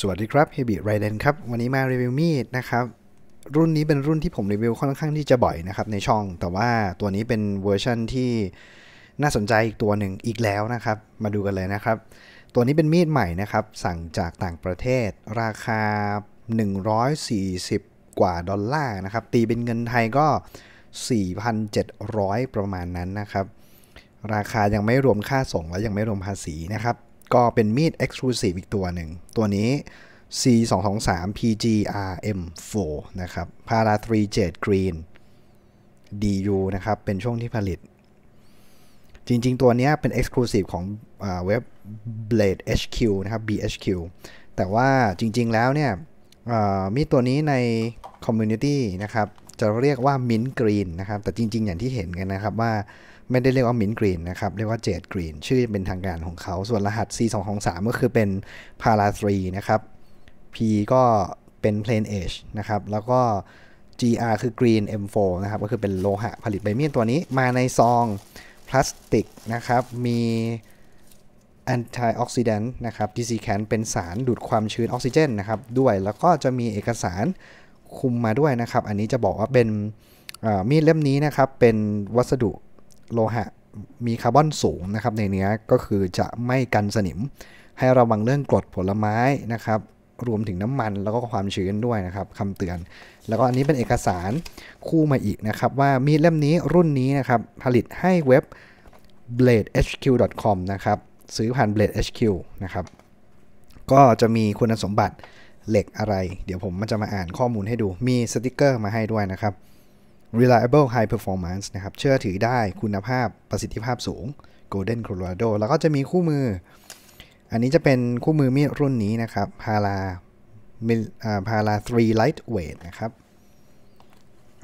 สวัสดีครับเฮบิไรเดนครับ วันนี้มารีวิวมีดนะครับรุ่นนี้เป็นรุ่นที่ผมรีวิวค่อนข้างที่จะบ่อยนะครับในช่อง แต่ว่าตัวนี้เป็นเวอร์ชันที่น่าสนใจอีกตัวหนึ่งอีกแล้วนะครับ มาดูกันเลยนะครับ ตัวนี้เป็นมีดใหม่นะครับ สั่งจากต่างประเทศราคา 140 กว่าดอลลาร์นะครับ ตีเป็นเงินไทยก็ 4,700 ประมาณนั้นนะครับ ราคายังไม่รวมค่าส่งและยังไม่รวมภาษีนะครับก็เป็นมีด Exclusive อีกตัวหนึ่ง ตัวนี้ C223 PGRM4 นะครับ Para 3 j e Green DU นะครับเป็นช่วงที่ผลิต จริงๆ ตัวนี้เป็น Exclusive ของเว็บ Blade HQ นะครับ BHQ แต่ว่าจริงๆแล้วเนี่ยมีตัวนี้ใน Community นะครับจะเรียกว่า Mint Green นะครับแต่จริง ๆอย่างที่เห็นกันนะครับว่าไม่ได้เรียกว่ามินกรีนนะครับ เรียกว่าเจดกรีนชื่อเป็นทางการของเขา ส่วนรหัส C2 ของ3ก็คือเป็นพาราทรีนะครับ P ก็เป็น plain อช g e นะครับ แล้วก็ GR คือ green M4 นะครับ ก็คือเป็นโลหะผลิตใบมีดตัวนี้มาในซองพลาสติกนะครับ มีแอนตี้ออกซิเดนต์นะครับ d ีซีแคนเป็นสารดูดความชื้นออกซิเจนนะครับ ด้วยแล้วก็จะมีเอกสารคุมมาด้วยนะครับ อันนี้จะบอกว่าเป็นมีดเล่มนี้นะครับเป็นวัสดุโลหะมีคาร์บอนสูงนะครับในเนี้อ ก็คือจะไม่กันสนิม ให้ระวังเรื่องกรดผลไม้นะครับ รวมถึงน้ำมันแล้วก็ความชื้นด้วยนะครับคำเตือน แล้วก็อันนี้เป็นเอกสารคู่มาอีกนะครับ ว่ามีดเล่มนี้รุ่นนี้นะครับ ผลิตให้เว็บ bladehq.com นะครับซื้อผ่าน bladehq นะครับ ก็จะมีคุณสมบัติเหล็กอะไร เดี๋ยวผมมันจะมาอ่านข้อมูลให้ดู มีสติกเกอร์มาให้ด้วยนะครับ reliable high performance นะครับ เชื่อถือได้คุณภาพประสิทธิภาพสูง golden colorado แล้วก็จะมีคู่มือ อันนี้จะเป็นคู่มือมีดรุ่นนี้นะครับพาราพารา3 lightweight นะครับ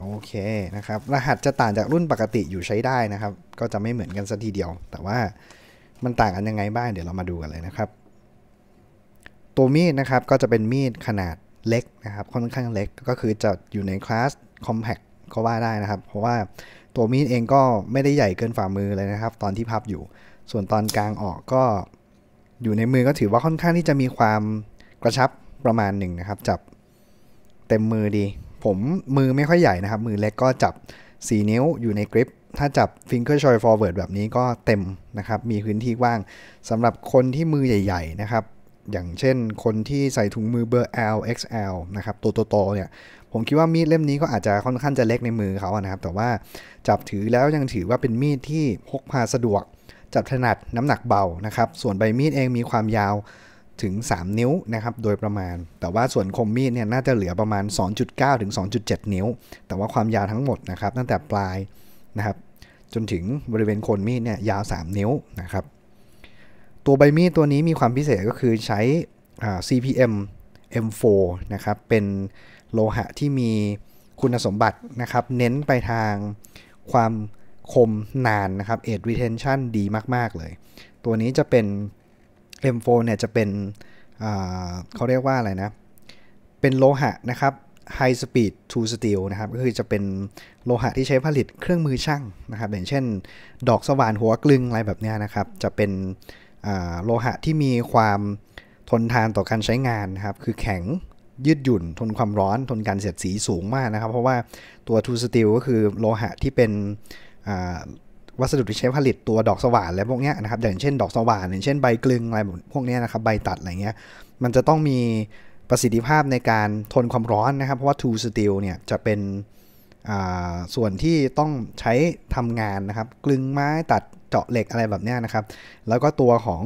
โอเคนะครับ รหัสจะต่างจากรุ่นปกติอยู่ใช้ได้นะครับ ก็จะไม่เหมือนกันสัทีเดียว แต่ว่ามันต่างกันยังไงบ้างเดี๋ยวเรามาดูกันเลยนะครับ ตัวมีดนะครับก็จะเป็นมีดขนาดเล็กนะครับค่อนข้างเล็กก็คือจะอยู่ในคลาส compact ก็ว่าได้นะครับ เพราะว่าตัวมีดเองก็ไม่ได้ใหญ่เกินฝ่ามือเลยนะครับ ตอนที่พับอยู่ส่วนตอนกลางออกก็อยู่ในมือก็ถือว่าค่อนข้างที่จะมีความกระชับประมาณหนึ่งนะครับ จับเต็มมือดี ผมมือไม่ค่อยใหญ่นะครับ มือเล็กก็จับ 4 นิ้วอยู่ในกริป ถ้าจับ finger ยฟ o y forward แบบนี้ก็เต็มนะครับ มีพื้นที่ว่างสำหรับคนที่มือใหญ่ ๆ นะครับ อย่างเช่นคนที่ใส่ถุงมือเบอร์ L XL นะครับ ตัวโตๆเนี่ยผมคิดว่ามีดเล่มนี้ก็อาจจะค่อนข้างจะเล็กในมือเขาอะนะครับ แต่ว่าจับถือแล้วยังถือว่าเป็นมีดที่พกพาสะดวก จับถนัดน้ำหนักเบานะครับ ส่วนใบมีดเองมีความยาวถึง 3 นิ้วนะครับโดยประมาณ แต่ว่าส่วนคมมีดเนี่ยน่าจะเหลือประมาณ 2.9ถึง2.7 นิ้ว แต่ว่าความยาวทั้งหมดนะครับ ตั้งแต่ปลายนะครับจนถึงบริเวณโคนมีดเนี่ยยาว 3 นิ้วนะครับ ตัวใบมีดตัวนี้มีความพิเศษก็คือใช้ CPM M4 นะครับเป็นโลหะที่มีคุณสมบัตินะครับเน้นไปทางความคมนานนะครับเอ e retention ดีมาก ๆ เลย ตัวนี้จะเป็น M4 เนี่ยจะเป็นเขาเรียกว่าอะไรนะเป็นโลหะนะครับ high speed to steel นะครับก็คือจะเป็นโลหะที่ใช้ผลิตเครื่องมือช่างนะครับ อย่างเช่น ดอกสว่านหัวกลึงอะไรแบบนี้นะครับจะเป็นโลหะที่มีความทนทานต่อการใช้งานนะครับคือแข็งยืดหยุ่นทนความร้อนทนการเสียดสีสูงมากนะครับ เพราะว่าตัวทูสติลก็คือโลหะที่เป็นวัสดุที่ใช้ผลิตตัวดอกสว่านและพวกนี้นะครับอย่างเช่นดอกสว่านอย่างเช่นใบกลึงอะไรพวกนี้นะครับใบตัดอะไรเงี้ยมันจะต้องมีประสิทธิภาพในการทนความร้อนนะครับเพราะว่าทูสติลเนี่ยจะเป็นส่วนที่ต้องใช้ทำงานนะครับกลึงไม้ตัดเจาะเหล็กอะไรแบบนี้นะครับ แล้วก็ตัวของ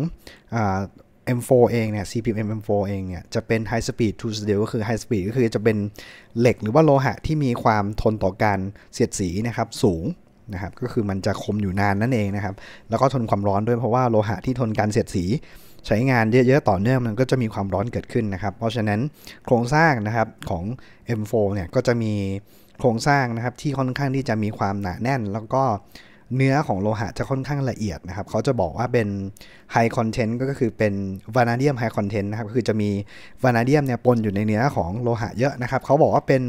M4 เองเนี่ย CPM M4 เองเนี่ยจะเป็น High Speed to Steel ก็คือ High Speed ก็คือจะเป็นเหล็กหรือว่าโลหะที่มีความทนต่อการเสียดสีนะครับสูงนะครับก็คือมันจะคมอยู่นานนั่นเองนะครับแล้วก็ทนความร้อนด้วยเพราะว่าโลหะที่ทนการเสียดสี ใช้งานเยอะๆต่อเนื่องมันก็จะมีความร้อนเกิดขึ้นนะครับเพราะฉะนั้นโครงสร้างนะครับของ M4 เนี่ยก็จะมีโครงสร้างนะครับที่ค่อนข้างที่จะมีความหนาแน่น แล้วก็เนื้อของโลหะจะค่อนข้างละเอียดนะครับ เขาจะบอกว่าเป็นไฮคอนเทนต์ก็คือเป็นวานาเดียมไฮคอนเทนต์นะครับคือจะมีวานาเดียมเนี่ยปนอยู่ในเนื้อของโลหะเยอะนะครับ เขาบอกว่าเป็น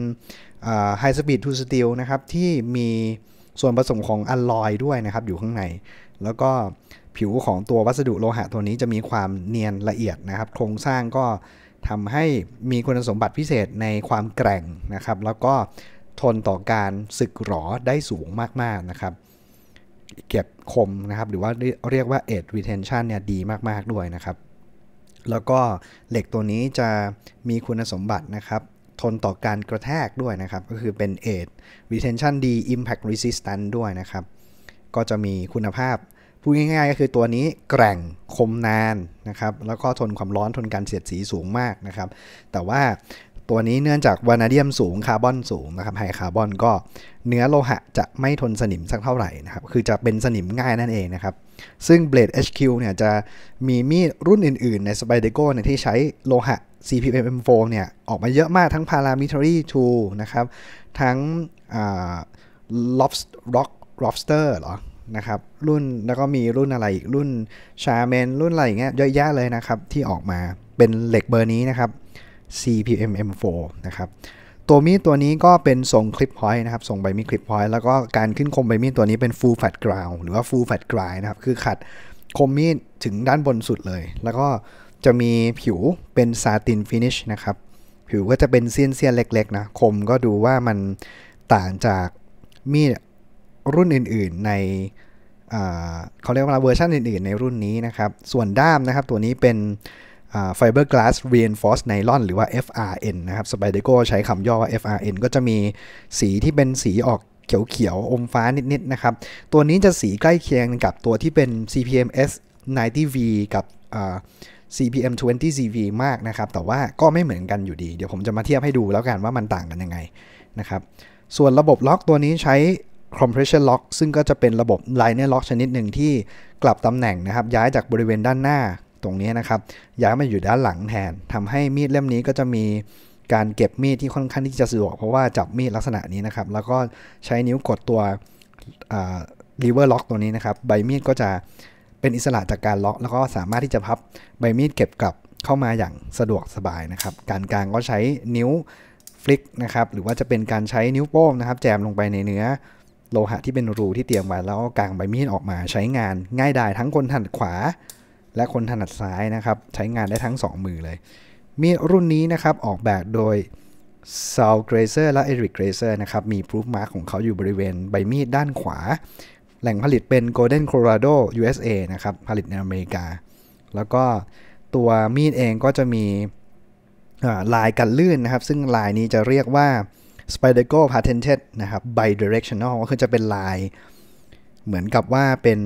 ไฮสปีดทูสตีลนะครับที่มีส่วนผสมของอัลลอย ด้วยนะครับ อยู่ข้างใน แล้วก็ผิวของตัววัสดุโลหะตัวนี้จะมีความเนียนละเอียดนะครับ โครงสร้างก็ทำให้มีคุณสมบัติพิเศษในความแกร่งนะครับ แล้วก็ทนต่อการสึกหรอได้สูงมาก ๆนะครับเก็บคมนะครับหรือว่าเรียกว่า edge retention เนี่ยดีมากๆด้วยนะครับ แล้วก็เหล็กตัวนี้จะมีคุณสมบัตินะครับ ทนต่อการกระแทกด้วยนะครับก็คือเป็น edge retention ดี impact resistant ด้วยนะครับ ก็จะมีคุณภาพพูดง่าย ๆ ก็คือตัวนี้แกร่งคมนานนะครับแล้วก็ทนความร้อนทนการเสียดสีสูงมากนะครับ แต่ว่าตัวนี้เนื่องจากวานาเดียมสูงคาร์บอนสูงนะครับไฮคาร์บอนก็เนื้อโลหะจะไม่ทนสนิมสักเท่าไหร่นะครับ คือจะเป็นสนิมง่ายนั่นเองนะครับ ซึ่ง Blade HQ เนี่ยจะมีมีดรุ่นอื่นๆใน s p เ d e ก o เนี่ยที่ใช้โลหะ CPMM4 เนี่ยออกมาเยอะมากทั้ง Parametry Tool นะครับ ทั้ง Loft Rock r o b s t e r หรอนะครับ รุ่นแล้วก็มีรุ่นอะไรอีก รุ่นชาเมนรุ่นอะไรอย่างเงี้ยเยอะแยะเลยนะครับ ที่ออกมาเป็นเหล็กเบอร์นี้นะครับ CPMM4 นะครับ ตัวมีดตัวนี้ก็เป็นทรงคลิปพอยต์นะครับทรงใบมีดคลิปพอยต์แล้วก็การขึ้นคมใบมีดตัวนี้เป็น full flat ground หรือว่า full flat grind นะครับ คือขัดคมมีดถึงด้านบนสุดเลย แล้วก็จะมีผิวเป็นซาตินฟินิชนะครับ ผิวก็จะเป็นเสี้ยนเียนเล็ก ๆ นะ คมก็ดูว่ามันต่างจากมีดรุ่นอื่นๆในเขาเรียกว่าเวอร์ชันอื่นๆ ในรุ่นนี้นะครับส่วนด้ามนะครับตัวนี้เป็นไฟเบอร์กลาสเรียนฟอสไนลอนหรือว่า FRN นะครับสไปเดโกใช้คำย่อว่า FRN ก็จะมีสีที่เป็นสีออกเขียวๆอมฟ้านิดๆนะครับ ตัวนี้จะสีใกล้เคียงกับตัวที่เป็น CPMS 90V กับ CPM 20CV มากนะครับ แต่ว่าก็ไม่เหมือนกันอยู่ดี เดี๋ยวผมจะมาเทียบให้ดูแล้วกันว่ามันต่างกันยังไงนะครับ ส่วนระบบล็อกตัวนี้ใช้ compression lock ซึ่งก็จะเป็นระบบ liner lock ชนิดหนึ่งที่กลับตำแหน่งนะครับย้ายจากบริเวณด้านหน้าตรงนี้นะครับย้ายมาอยู่ด้านหลังแทน ทำให้มีดเล่มนี้ก็จะมีการเก็บมีด ที่ค่อนข้างที่จะสะดวกเพราะว่าจับมีดลักษณะนี้นะครับ แล้วก็ใช้นิ้วกดตัวรีเวอร์ล็อกตัวนี้นะครับใบมีดก็จะเป็นอิสระจากการล็อกแล้วก็สามารถที่จะพับใบมีดเก็บกลับเข้ามาอย่างสะดวกสบายนะครับ การกลางก็ใช้นิ้วฟลิกนะครับหรือว่าจะเป็นการใช้นิ้วโป้งนะครับ แจมลงไปในเนื้อโลหะที่เป็นรูที่เตรียมไว้แล้วกางใบมีดออกมาใช้งานง่ายดายทั้งคนถนัดขวาและคนถนัดซ้ายนะครับ ใช้งานได้ทั้ง 2 มือเลย มีรุ่นนี้นะครับออกแบบโดยซาวเกรเซอร์และเอริกเกรเซอร์นะครับ มีพรูฟมาร์กของเขาอยู่บริเวณ ใบมีดด้านขวา แหล่งผลิตเป็นโกลเด้นโคโลราโด USA นะครับ ผลิตในอเมริกา แล้วก็ตัวมีดเองก็จะมีลายกันลื่นนะครับ ซึ่งลายนี้จะเรียกว่า s p i d e r g o Patented นะครับ bidirectional ก็คือจะเป็นลาย เหมือนกับว่าเป็น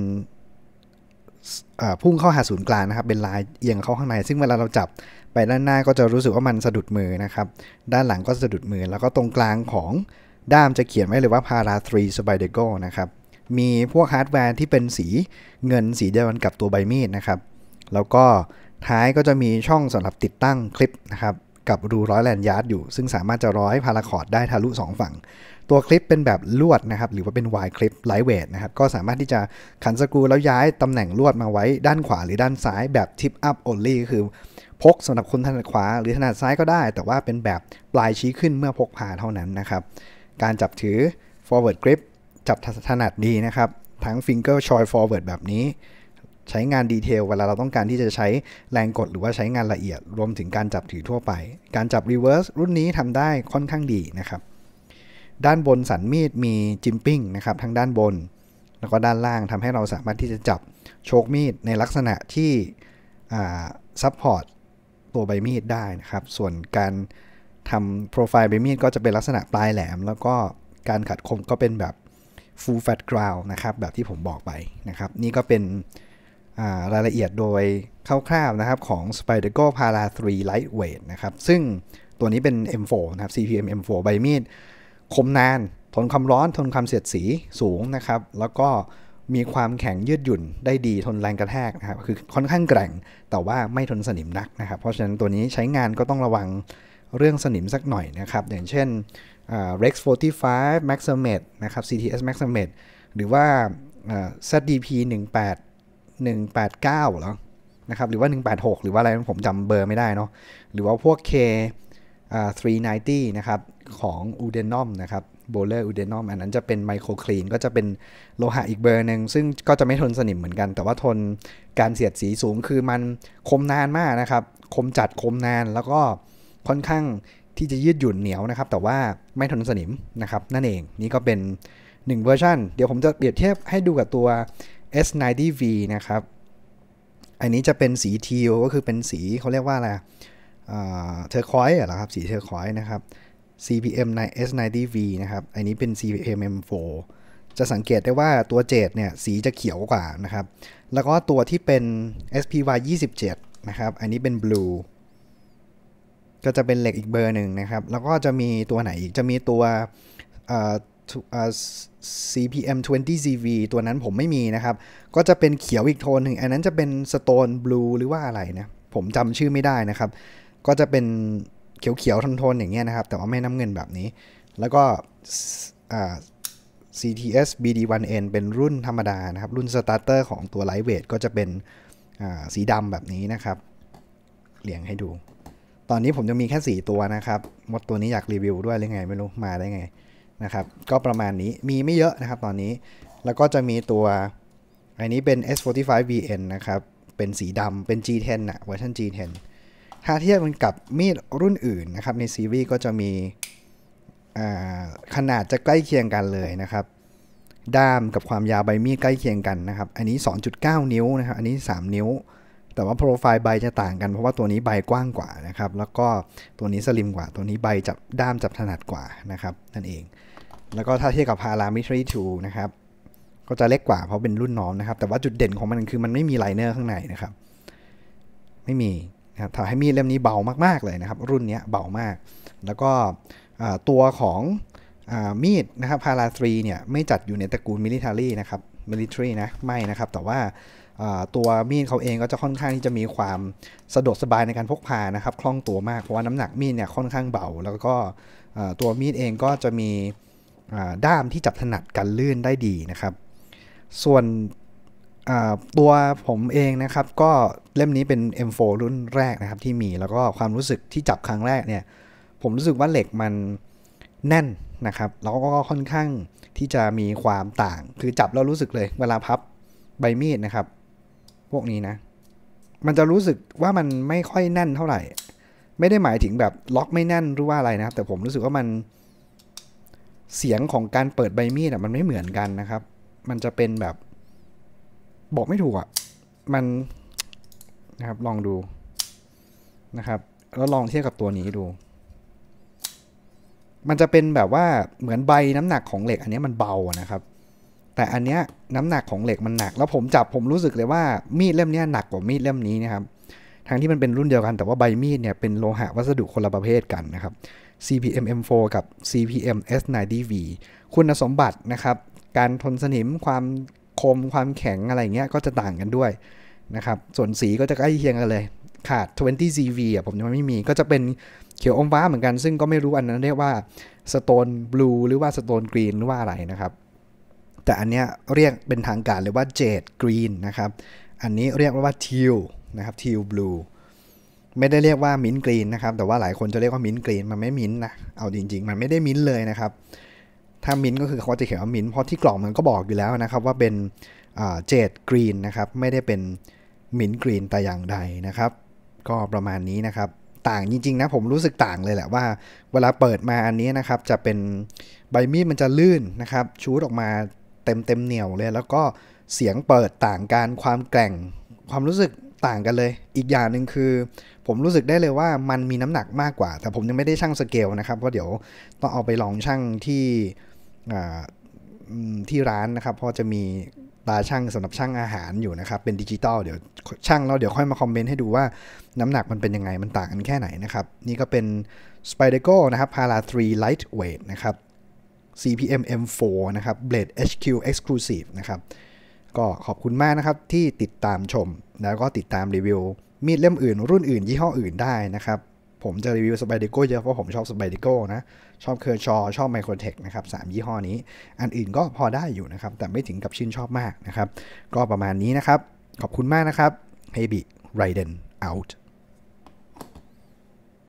พุ่งเข้าหาศูนย์กลางนะครับ เป็นลายเอียงเข้าข้างใน ซึ่งเวลาเราจับไปด้านหน้าก็จะรู้สึกว่ามันสะดุดมือนะครับ ด้านหลังก็สะดุดมือ แล้วก็ตรงกลางของด้ามจะเขียนไว้เลยว่าพาราทรีสไปเดโกนะครับมีพวกฮาร์ดแวร์ที่เป็นสีเงินสีเดียวกันกับตัวใบมีดนะครับ แล้วก็ท้ายก็จะมีช่องสำหรับติดตั้งคลิปนะครับกับรูร้อยแลนยาร์ดอยู่ซึ่งสามารถจะร้อยพาราคอร์ดได้ทะลุ 2 ฝั่ง ตัวคลิปเป็นแบบลวดนะครับหรือว่าเป็นวายคลิปไลท์เวทนะครับก็สามารถที่จะขันสกรูแล้วย้ายตำแหน่งลวดมาไว้ด้านขวาหรือด้านซ้ายแบบทิปอัพโอลี่ก็คือพกสำหรับคนถนัดขวาหรือถนัดซ้ายก็ได้ แต่ว่าเป็นแบบปลายชี้ขึ้นเมื่อพกพาเท่านั้นนะครับการจับถือ forward grip จับถนัดดีนะครับ ทั้ง finger choice forward แบบนี้ใช้งานดีเทลเวลาเราต้องการที่จะใช้แรงกดหรือว่าใช้งานละเอียด รวมถึงการจับถือทั่วไป การจับรีเวิร์สรุ่นนี้ทำได้ค่อนข้างดีนะครับ ด้านบนสันมีด มีจิมปิ้งนะครับทั้งด้านบนแล้วก็ด้านล่างทำให้เราสามารถที่จะจับโชกมีด ในลักษณะที่ซับพอร์ตตัวใบมีดได้นะครับ ส่วนการทำโปรไฟล์ใบมีดก็จะเป็นลักษณะปลายแหลมแล้วก็การขัดคมก็เป็นแบบ full fat ground นะครับแบบที่ผมบอกไปนะครับนี่ก็เป็นรายละเอียดโดยคร่าวๆนะครับของ Spyderco Para 3 Lightweight นะครับซึ่งตัวนี้เป็น M4 นะครับ CPM M4 ใบมีดคมนาน ทนความร้อน ทนความเสียดสีสูงนะครับแล้วก็มีความแข็งยืดหยุ่นได้ดีทนแรงกระแทกนะครับคือค่อนข้างแกร่ง แต่ว่าไม่ทนสนิมนักนะครับเพราะฉะนั้นตัวนี้ใช้งานก็ต้องระวังเรื่องสนิมสักหน่อยนะครับอย่างเช่น Rex 45 Maximate นะครับ CTS Maximate หรือว่า ZDP 18 189เหรอ นะครับ หรือว่า 186 หรือว่าอะไรผมจำเบอร์ไม่ได้เนาะ หรือว่าพวก K 390นะครับ ของอูเดนอมนะครับ โบเลอร์อูเดนอมอันนั้นจะเป็นไมโครคลีน ก็จะเป็นโลหะอีกเบอร์หนึ่ง ซึ่งก็จะไม่ทนสนิมเหมือนกัน แต่ว่าทนการเสียดสีสูงคือมันคมนานมากนะครับ คมจัดคมนานแล้วก็ค่อนข้างที่จะยืดหยุ่นเหนียวนะครับ แต่ว่าไม่ทนสนิมนะครับ นั่นเอง นี่ก็เป็น1เวอร์ชันเดี๋ยวผมจะเปรียบเทียบให้ดูกับตัว S90V นะครับ อันนี้จะเป็นสีทีก็คือเป็นสีเขาเรียกว่าอะไรเทอร์คอยส์เหรอครับ สีเทอร์คอยส์นะครับ CPM ใน S90V นะครับ อันนี้เป็น CPM M4 จะสังเกตได้ว่าตัวเจดเนี่ยสีจะเขียวกว่านะครับ แล้วก็ตัวที่เป็น SPY 27นะครับ อันนี้เป็นบลู ก็จะเป็นเหล็กอีกเบอร์หนึ่งนะครับ แล้วก็จะมีตัวไหนอีก จะมีตัว CPM 20 CV ตัวนั้นผมไม่มีนะครับ ก็จะเป็นเขียวอีกโทนหนึ่งอันนั้นจะเป็น Stone Blue หรือว่าอะไรนะ ผมจำชื่อไม่ได้นะครับ ก็จะเป็นเขียวๆโทนๆอย่างเงี้ยนะครับ แต่ว่าไม่น้ำเงินแบบนี้ แล้วก็ CTS BD1N เป็นรุ่นธรรมดานะครับ รุ่น Starter ของตัว Lightweight ก็จะเป็นสีดำแบบนี้นะครับเลียงให้ดู ตอนนี้ผมจะมีแค่ 4ตัวนะครับมดตัวนี้อยากรีวิวด้วยหรือไงไม่รู้ มาได้ไงนะครับก็ประมาณนี้ มีไม่เยอะนะครับตอนนี้ แล้วก็จะมีตัว อันนี้เป็น S45VN นะครับ เป็นสีดำเป็น G10 นะเวอร์ชัน G10 ถ้าเทียบมันกับมีดรุ่นอื่นนะครับในซีรีส์ก็จะมีขนาดจะใกล้เคียงกันเลยนะครับ ด้ามกับความยาวใบมีดใกล้เคียงกันนะครับ อันนี้ 2.9 นิ้วนะครับ อันนี้ 3 นิ้ว แต่ว่าโปรไฟล์ใบจะต่างกัน เพราะว่าตัวนี้ใบกว้างกว่านะครับ แล้วก็ตัวนี้สลิมกว่า ตัวนี้ใบจับด้ามจับถนัดกว่านะครับ นั่นเองแล้วก็ถ้าเทียบกับา a r a ม e ร r ท2นะครับก็จะเล็กกว่าเพราะเป็นรุ่นน้องนะครับแต่ว่าจุดเด่นของมันคือมันไม่มีไลเนอร์ข้างในนะครับไม่มีนะครับทำให้มีดเล่มนี้เบามากๆเลยนะครับ รุ่นนี้เบามาก แล้วก็ตัวของมีดนะครับพาราทรีเนี่ยไม่จัดอยู่ในตระกูลมิลิเาอรี่นะครับมิลิทตรีนะไม่นะครับแต่ว่าตัวมีดเขาเองก็จะค่อนข้างที่จะมีความสะดวกสบายในการพกพานะครับคล่องตัวมากเพราะว่าน้ำหนักมีดเนี่ยค่อนข้างเบา แล้วก็ตัวมีดเองก็จะมีด้ามที่จับถนัดกันลื่นได้ดีนะครับ ส่วนตัวผมเองนะครับ ก็เล่มนี้เป็น M4 รุ่นแรกนะครับ ที่มีแล้วก็ความรู้สึกที่จับครั้งแรกเนี่ยผมรู้สึกว่าเหล็กมันแน่นนะครับ แล้วก็ค่อนข้างที่จะมีความต่าง คือจับแล้วรู้สึกเลยเวลาพับใบมีดนะครับ พวกนี้นะ มันจะรู้สึกว่ามันไม่ค่อยแน่นเท่าไหร่ไม่ได้หมายถึงแบบล็อกไม่แน่นหรือว่าอะไรนะครับ แต่ผมรู้สึกว่ามันเสียงของการเปิดใบมีดอ่ะมันไม่เหมือนกันนะครับ มันจะเป็นแบบบอกไม่ถูกอ่ะมันนะครับลองดูนะครับ แล้วลองเทียบกับตัวนี้ดู มันจะเป็นแบบว่าเหมือนใบน้ำหนักของเหล็ก อันนี้มันเบานะครับ แต่อันเนี้ยน้ำหนักของเหล็กมันหนัก แล้วผมจับ ผมรู้สึกเลยว่ามีดเล่มนี้หนักกว่ามีดเล่มนี้นะครับ ทั้งที่มันเป็นรุ่นเดียวกัน แต่ว่าใบมีดเนี่ยเป็นโลหะวัสดุคนละประเภทกันนะครับ CPM M4 กับ CPM S90V คุณสมบัตินะครับ การทนสนิมความคม ความแข็งอะไรเงี้ย ก็จะต่างกันด้วยนะครับ ส่วนสีก็จะใกล้เคียงกันเลย ขาด 20CV อ่ะผมยังไม่มี ก็จะเป็นเขียวอมฟ้าเหมือนกัน ซึ่งก็ไม่รู้อันนั้นเรียกว่าสโตนบลูหรือว่าสโตนกรีนหรือว่าอะไรนะครับ แต่อันเนี้ยเรียกเป็นทางการเลยว่าเจดกรีนนะครับ อันนี้เรียกว่าทิวนะครับทิวบลู Blue ไม่ได้เรียกว่ามิ้นกรีนนะครับแต่ว่าหลายคนจะเรียกว่ามิ้นกรีนมันไม่มิ้นนะเอาจริงๆมันไม่ได้มิ้นเลยนะครับถ้ามิ้นก็คือเขาจะเขียนว่ามิ้นเพราะที่กล่องมันก็บอกอยู่แล้วนะครับ ว่าเป็นเจดกรีนนะครับไม่ได้เป็นมิ้นกรีนแต่อย่างใดนะครับ ก็ประมาณนี้นะครับ ต่างจริงๆนะผมรู้สึกต่างเลยแหละว่า เวลาเปิดมาอันนี้นะครับจะเป็นใบมีดมันจะลื่นนะครับ ชูดออกมาเต็มเต็มเหนียวเลยแล้วก็เสียงเปิดต่างการความแกร่งความรู้สึกต่างกันเลย อีกอย่างหนึ่งคือผมรู้สึกได้เลยว่ามันมีน้ำหนักมากกว่า แต่ผมยังไม่ได้ชั่งสเกลนะครับเพราะเดี๋ยวต้องเอาไปลองชั่งที่ที่ร้านนะครับ เพราะจะมีตาช่างสำหรับช่างอาหารอยู่นะครับ เป็นดิจิตอล เดี๋ยวช่างเราเดี๋ยวค่อยมาคอมเมนต์ให้ดูว่าน้ำหนักมันเป็นยังไง มันต่างกันแค่ไหนนะครับ นี่ก็เป็น s p i d e r g o นะครับ p า r a 3 Lightweight นะครับ CPM M4 นะครับ Blade HQ Exclusive นะครับ ก็ขอบคุณมากนะครับที่ติดตามชมแล้วก็ติดตามรีวิวมีดเล่มอื่นรุ่นอื่นยี่ห้ออื่นได้นะครับ ผมจะรีวิวสไปเดโก้เยอะเพราะผมชอบสไปเดโก้นะ ชอบเคอร์ชอชอบไมโครเทคนะครับสามยี่ห้อนี้ อันอื่นก็พอได้อยู่นะครับ แต่ไม่ถึงกับชื่นชอบมากนะครับ ก็ประมาณนี้นะครับ ขอบคุณมากนะครับเฮบิไรเดน out